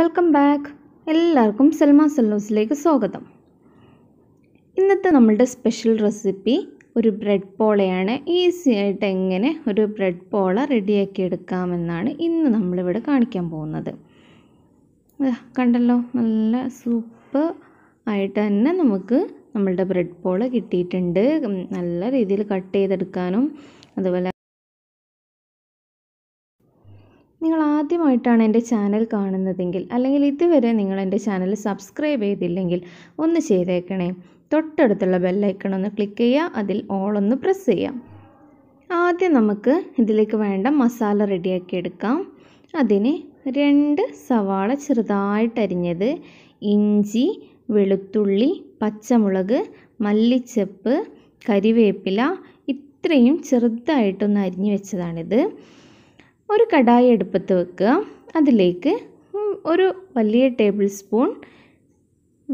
welcome back എല്ലാവർക്കും സൽമാ സല്ലൂസിലേക്ക് സ്വാഗതം ഇന്നത്തെ നമ്മളുടെ സ്പെഷ്യൽ റെസിപ്പി ഒരു ബ്രെഡ് പോളയാണ് ഈസി ആയിട്ട് എങ്ങനെ ഒരു ബ്രെഡ് പോള റെഡിയാക്കി എടുക്കാമെന്നാണ് ഇന്ന് നമ്മളിവിടെ കാണിക്കാൻ പോകുന്നത് കണ്ടല്ലോ നല്ല സൂപ്പ് ആയിട്ട് തന്നെ നമുക്ക് നമ്മളുടെ ബ്രെഡ് പോള കിട്ടിയിട്ടുണ്ട് നല്ല രീതിയിൽ കട്ട് ചെയ്തെടുക്കാനും അതുപോലെ നിങ്ങൾ ആദ്യമായിട്ടാണ് എൻ്റെ ചാനൽ കാണുന്നതെങ്കിൽ അല്ലെങ്കിൽ ഇതുവരെ നിങ്ങൾ എൻ്റെ ചാനൽ സബ്സ്ക്രൈബ് ചെയ്തില്ലെങ്കിൽ ഒന്ന് ചെയ്തേക്കണേ തൊട്ടടുത്തുള്ള ബെല്ലൈക്കൺ ഒന്ന് ക്ലിക്ക് ചെയ്യുക അതിൽ ഓൾ ഒന്ന് പ്രസ് ചെയ്യാം ആദ്യം നമുക്ക് ഇതിലേക്ക് വേണ്ട മസാല റെഡിയാക്കി എടുക്കാം അതിന് രണ്ട് സവാള ചെറുതായിട്ട് അരിഞ്ഞത് ഇഞ്ചി വെളുത്തുള്ളി പച്ചമുളക് മല്ലിച്ചപ്പ് കരിവേപ്പില ഇത്രയും ചെറുതായിട്ടൊന്ന് അരിഞ്ഞു വെച്ചതാണിത് ഒരു കടായി അടുപ്പത്ത് വെക്കുക അതിലേക്ക് ഒരു വലിയ ടേബിൾ സ്പൂൺ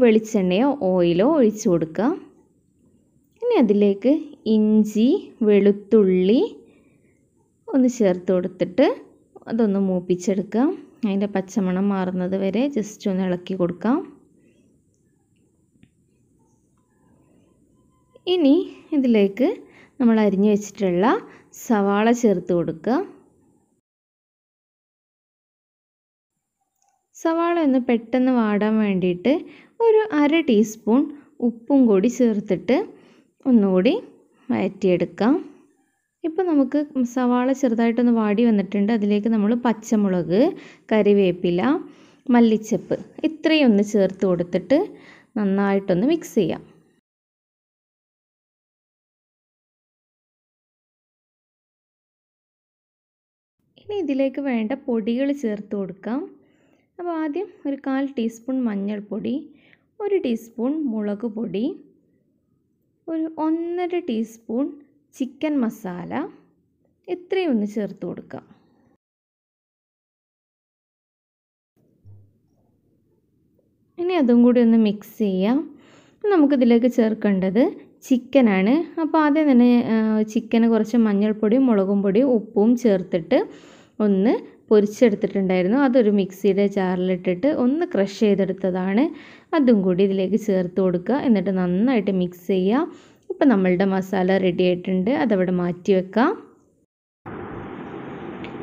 വെളിച്ചെണ്ണയോ ഓയിലോ ഒഴിച്ചു കൊടുക്കുക ഇനി അതിലേക്ക് ഇഞ്ചി വെളുത്തുള്ളി ഒന്ന് ചേർത്ത് കൊടുത്തിട്ട് അതൊന്ന് മൂപ്പിച്ചെടുക്കുക അതിൻ്റെ പച്ചമണം മാറുന്നത് വരെ ജസ്റ്റ് ഒന്ന് ഇളക്കി കൊടുക്കാം ഇനി ഇതിലേക്ക് നമ്മൾ അരിഞ്ഞു വെച്ചിട്ടുള്ള സവാള ചേർത്ത് കൊടുക്കുക സവാള ഒന്ന് പെട്ടെന്ന് വാടാൻ വേണ്ടിയിട്ട് ഒരു അര ടീസ്പൂൺ ഉപ്പും കൂടി ചേർത്തിട്ട് ഒന്നുകൂടി വഴറ്റിയെടുക്കാം ഇപ്പോൾ നമുക്ക് സവാള ചെറുതായിട്ടൊന്ന് വാടി വന്നിട്ടുണ്ട് അതിലേക്ക് നമ്മൾ പച്ചമുളക് കറിവേപ്പില മല്ലിച്ചപ്പ് ഇത്രയും ഒന്ന് ചേർത്ത് കൊടുത്തിട്ട് നന്നായിട്ടൊന്ന് മിക്സ് ചെയ്യാം ഇനി ഇതിലേക്ക് വേണ്ട പൊടികൾ ചേർത്ത് കൊടുക്കാം അപ്പോൾ ആദ്യം ഒരു കാൽ ടീസ്പൂൺ മഞ്ഞൾപ്പൊടി ഒരു ടീസ്പൂൺ മുളക് പൊടി ഒരു ഒന്നര ടീസ്പൂൺ ചിക്കൻ മസാല ഇത്രയും ഒന്ന് ചേർത്ത് കൊടുക്കുക ഇനി അതും കൂടി ഒന്ന് മിക്സ് ചെയ്യാം നമുക്കിതിലേക്ക് ചേർക്കേണ്ടത് ചിക്കനാണ് അപ്പോൾ ആദ്യം തന്നെ ചിക്കന് കുറച്ച് മഞ്ഞൾപ്പൊടിയും മുളകും പൊടിയും ഉപ്പും ചേർത്തിട്ട് ഒന്ന് പൊരിച്ചെടുത്തിട്ടുണ്ടായിരുന്നു അതൊരു മിക്സിയുടെ ജാറിലിട്ടിട്ട് ഒന്ന് ക്രഷ് ചെയ്തെടുത്തതാണ് അതും കൂടി ഇതിലേക്ക് ചേർത്ത് കൊടുക്കുക എന്നിട്ട് നന്നായിട്ട് മിക്സ് ചെയ്യുക ഇപ്പം നമ്മളുടെ മസാല റെഡി ആയിട്ടുണ്ട് അതവിടെ മാറ്റി വെക്കാം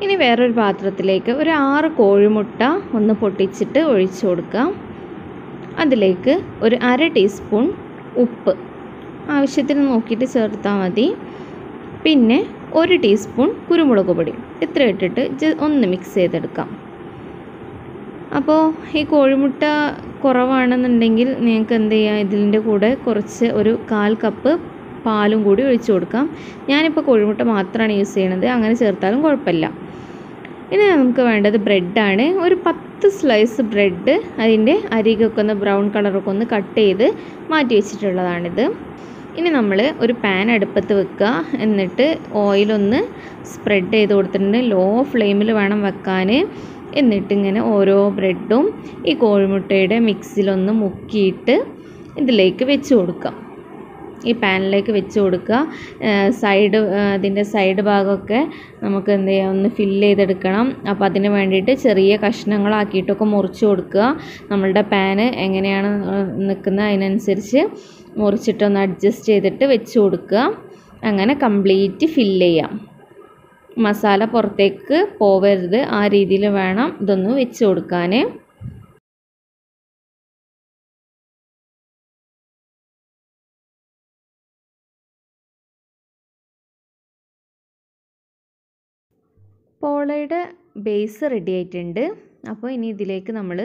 ഇനി വേറൊരു പാത്രത്തിലേക്ക് ഒരു ആറ് കോഴിമുട്ട ഒന്ന് പൊട്ടിച്ചിട്ട് ഒഴിച്ചു കൊടുക്കാം അതിലേക്ക് ഒരു അര ടീസ്പൂൺ ഉപ്പ് ആവശ്യത്തിന് നോക്കിയിട്ട് ചേർത്താൽ മതി പിന്നെ ഒരു ടീസ്പൂൺ കുരുമുളക് പൊടി ഇത്ര ഇട്ടിട്ട് ഒന്ന് മിക്സ് ചെയ്തെടുക്കാം അപ്പോൾ ഈ കോഴിമുട്ട കുറവാണെന്നുണ്ടെങ്കിൽ നിങ്ങൾക്ക് എന്ത് ചെയ്യാം ഇതിൻ്റെ കൂടെ കുറച്ച് ഒരു കാൽ കപ്പ് പാലും കൂടി ഒഴിച്ചു കൊടുക്കാം ഞാനിപ്പോൾ കോഴിമുട്ട മാത്രമാണ് യൂസ് ചെയ്യണത് അങ്ങനെ ചേർത്താലും കുഴപ്പമില്ല ഇനി നമുക്ക് വേണ്ടത് ബ്രെഡാണ് ഒരു പത്ത് സ്ലൈസ് ബ്രെഡ് അതിൻ്റെ അരികൊക്കെ ഒന്ന് ബ്രൗൺ കളറൊക്കെ ഒന്ന് കട്ട് ചെയ്ത് മാറ്റി വെച്ചിട്ടുള്ളതാണിത് ഇനി നമ്മൾ ഒരു പാൻ അടുപ്പത്ത് വെക്കുക എന്നിട്ട് ഓയിലൊന്ന് സ്പ്രെഡ് ചെയ്ത് കൊടുത്തിട്ടുണ്ട് ലോ ഫ്ലെയിമിൽ വേണം വെക്കാൻ എന്നിട്ട് ഇങ്ങനെ ഓരോ ബ്രെഡും ഈ കോഴിമുട്ടയുടെ മിക്സിലൊന്ന് മുക്കിയിട്ട് ഇതിലേക്ക് വെച്ച് കൊടുക്കാം ഈ പാനിലേക്ക് വെച്ച് കൊടുക്കുക സൈഡ് അതിൻ്റെ സൈഡ് ഭാഗമൊക്കെ നമുക്ക് എന്ത് ചെയ്യാം ഒന്ന് ഫില്ല് ചെയ്തെടുക്കണം അപ്പോൾ അതിന് വേണ്ടിയിട്ട് ചെറിയ കഷ്ണങ്ങളാക്കിയിട്ടൊക്കെ മുറിച്ച് കൊടുക്കുക നമ്മളുടെ പാന് എങ്ങനെയാണ് നിൽക്കുന്നത് അതിനനുസരിച്ച് മുറിച്ചിട്ടൊന്ന് അഡ്ജസ്റ്റ് ചെയ്തിട്ട് വെച്ച് കൊടുക്കുക അങ്ങനെ കംപ്ലീറ്റ് ഫില്ല് ചെയ്യാം മസാല പുറത്തേക്ക് പോവരുത് ആ രീതിയിൽ വേണം ഇതൊന്ന് വെച്ച് കൊടുക്കാൻ പോളയുടെ ബേസ് റെഡി ആയിട്ടുണ്ട് അപ്പോൾ ഇനി ഇതിലേക്ക് നമ്മൾ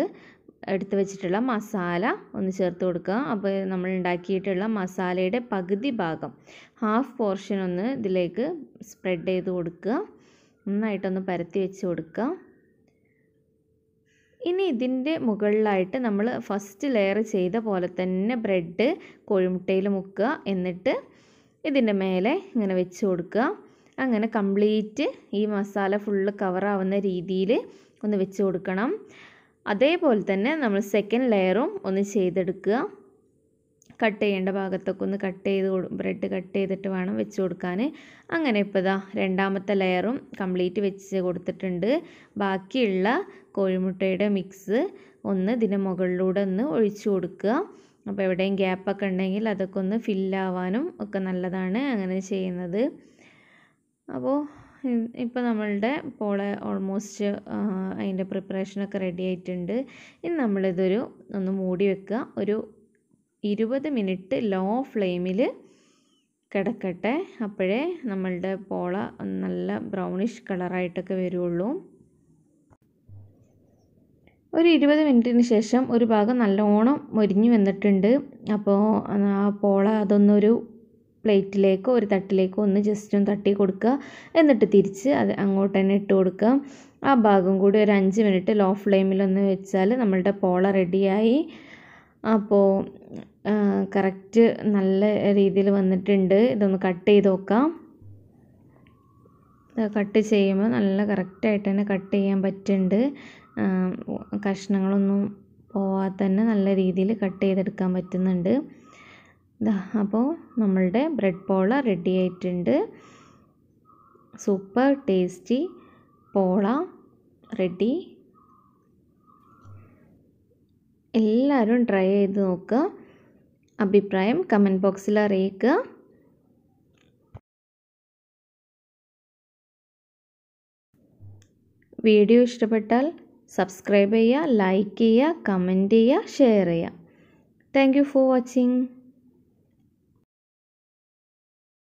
എടുത്തു വെച്ചിട്ടുള്ള മസാല ഒന്ന് ചേർത്ത് കൊടുക്കുക അപ്പോൾ നമ്മൾ ഉണ്ടാക്കിയിട്ടുള്ള മസാലയുടെ പകുതി ഭാഗം ഹാഫ് പോർഷൻ ഒന്ന് ഇതിലേക്ക് സ്പ്രെഡ് ചെയ്ത് കൊടുക്കുക നന്നായിട്ടൊന്ന് പരത്തി വെച്ച് കൊടുക്കുക ഇനി ഇതിൻ്റെ മുകളിലായിട്ട് നമ്മൾ ഫസ്റ്റ് ലെയർ ചെയ്ത പോലെ തന്നെ ബ്രെഡ് കോഴിമുട്ടയിൽ മുക്കുക എന്നിട്ട് ഇതിൻ്റെ മേലെ ഇങ്ങനെ വെച്ച് കൊടുക്കുക അങ്ങനെ കംപ്ലീറ്റ് ഈ മസാല ഫുള്ള് കവറാവുന്ന രീതിയിൽ ഒന്ന് വെച്ച് കൊടുക്കണം അതേപോലെ തന്നെ നമ്മൾ സെക്കൻഡ് ലെയറും ഒന്ന് ചെയ്തെടുക്കുക കട്ട് ചെയ്യേണ്ട ഭാഗത്തൊക്കെ ഒന്ന് കട്ട് ചെയ്ത് ബ്രെഡ് കട്ട് ചെയ്തിട്ട് വേണം വെച്ച് കൊടുക്കാൻ അങ്ങനെ ഇപ്പോൾ ഇതാ രണ്ടാമത്തെ ലെയറും കംപ്ലീറ്റ് വെച്ച് കൊടുത്തിട്ടുണ്ട് ബാക്കിയുള്ള കോഴിമുട്ടയുടെ മിക്സ് ഒന്ന് ഇതിൻ്റെ മുകളിലൂടെ ഒന്ന് ഒഴിച്ചു കൊടുക്കുക അപ്പോൾ എവിടെയും ഗ്യാപ്പൊക്കെ ഉണ്ടെങ്കിൽ അതൊക്കെ ഒന്ന് ഫില്ലാവാനും ഒക്കെ നല്ലതാണ് അങ്ങനെ ചെയ്യുന്നത് അപ്പോൾ ഇപ്പോൾ നമ്മളുടെ പോള ഓൾമോസ്റ്റ് അതിൻ്റെ പ്രിപ്പറേഷനൊക്കെ റെഡി ആയിട്ടുണ്ട് ഇനി നമ്മളിതൊരു ഒന്ന് മൂടി വെക്കുക ഒരു ഇരുപത് മിനിറ്റ് ലോ ഫ്ലെയിമിൽ കിടക്കട്ടെ അപ്പോഴേ നമ്മളുടെ പോള നല്ല ബ്രൗണിഷ് കളറായിട്ടൊക്കെ വരുള്ളൂ ഒരു ഇരുപത് മിനിറ്റിന് ശേഷം ഒരു ഭാഗം നല്ലോണം മൊരിഞ്ഞു വന്നിട്ടുണ്ട് അപ്പോൾ ആ പോള അതൊന്നൊരു പ്ലേറ്റിലേക്കോ ഒരു തട്ടിലേക്കോ ഒന്ന് ജസ്റ്റ് ഒന്ന് തട്ടി കൊടുക്കുക എന്നിട്ട് തിരിച്ച് അത് അങ്ങോട്ട് തന്നെ ഇട്ട് കൊടുക്കുക ആ ഭാഗം കൂടി ഒരു അഞ്ച് മിനിറ്റ് ലോ ഫ്ലെയിമിലൊന്ന് വെച്ചാൽ നമ്മളുടെ പോള റെഡിയായി അപ്പോൾ കറക്റ്റ് നല്ല രീതിയിൽ വന്നിട്ടുണ്ട് ഇതൊന്ന് കട്ട് ചെയ്ത് നോക്കാം കട്ട് ചെയ്യുമ്പോൾ നല്ല കറക്റ്റായിട്ട് തന്നെ കട്ട് ചെയ്യാൻ പറ്റുന്നുണ്ട് കഷ്ണങ്ങളൊന്നും പോവാതെ തന്നെ നല്ല രീതിയിൽ കട്ട് ചെയ്തെടുക്കാൻ പറ്റുന്നുണ്ട് ഇതാ അപ്പോൾ നമ്മളുടെ ബ്രെഡ് പോള റെഡി ആയിട്ടുണ്ട് സൂപ്പർ ടേസ്റ്റി പോള റെഡി എല്ലാവരും ട്രൈ ചെയ്ത് നോക്കുക അഭിപ്രായം കമൻറ്റ് ബോക്സിൽ അറിയിക്കുക വീഡിയോ ഇഷ്ടപ്പെട്ടാൽ സബ്സ്ക്രൈബ് ചെയ്യുക ലൈക്ക് ചെയ്യുക കമൻറ്റ് ചെയ്യുക ഷെയർ ചെയ്യുക താങ്ക് യു ഫോർ വാച്ചിങ്